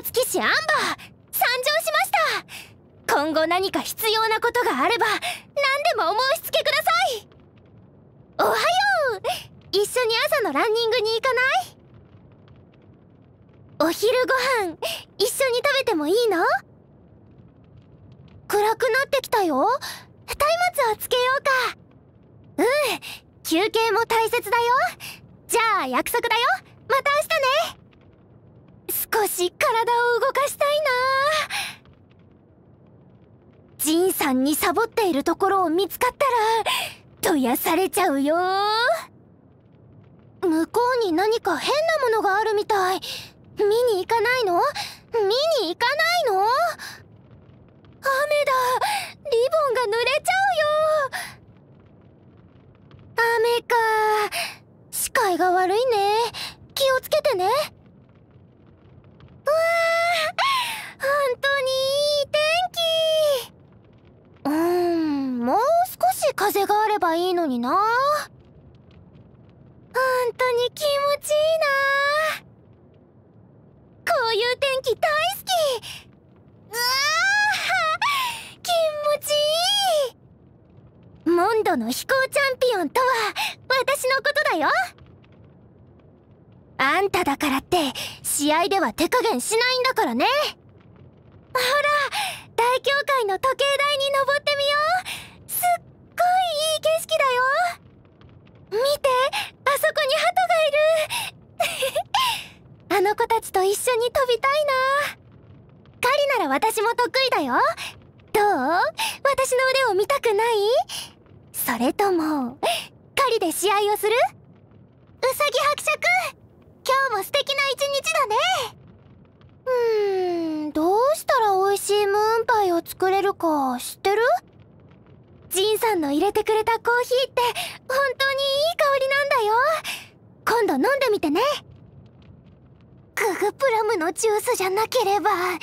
察騎士アンバー参上しました今後何か必要なことがあれば何でもお申し付けくださいおはよう一緒に朝のランニングに行かないお昼ご飯一緒に食べてもいいの暗くなってきたよ松明をつけようかうん休憩も大切だよじゃあ約束だよまた明日ね少し体を動かしたいなジンさんにサボっているところを見つかったらどやされちゃうよ向こうに何か変なものがあるみたい見に行かないの見に行かないの雨だリボンが濡れちゃうよ雨か視界が悪いね気をつけてね風があればいいのにな本当に気持ちいいなこういう天気大好きうわ気持ちいいモンドの飛行チャンピオンとは私のことだよあんただからって試合では手加減しないんだからねほら大教会の時計と一緒に飛びたいな狩りなら私も得意だよどう私の腕を見たくないそれとも狩りで試合をするうさぎ伯爵今日も素敵な一日だねうーんどうしたら美味しいムーンパイを作れるか知ってるジンさんの入れてくれたコーヒーって本当にいい香りなんだよ今度飲んでみてねプラムのジュースじゃなければい